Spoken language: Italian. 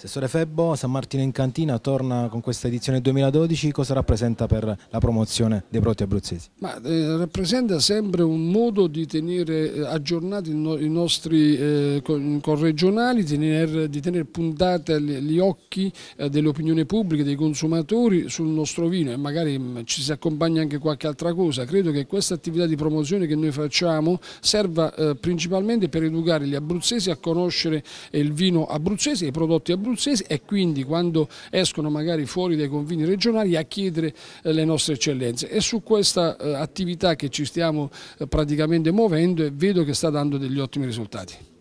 Assessore Febbo, San Martino in Cantina torna con questa edizione 2012, cosa rappresenta per la promozione dei prodotti abruzzesi? Ma, eh, rappresenta sempre un modo di tenere eh, aggiornati i nostri eh, corregionali, tener, di tenere puntate gli occhi eh, dell'opinione pubblica, dei consumatori sul nostro vino e magari mh, mm, ci si accompagna anche qualche altra cosa. Credo che questa attività di promozione che noi facciamo serva eh, principalmente per educare gli abruzzesi a conoscere eh, il vino abruzzese e i prodotti abruzzesi abruzzesi e quindi quando escono magari fuori dai confini regionali a chiedere eh, le nostre eccellenze È su questa eh, attività che ci stiamo eh, praticamente muovendo e vedo che sta dando degli ottimi risultati.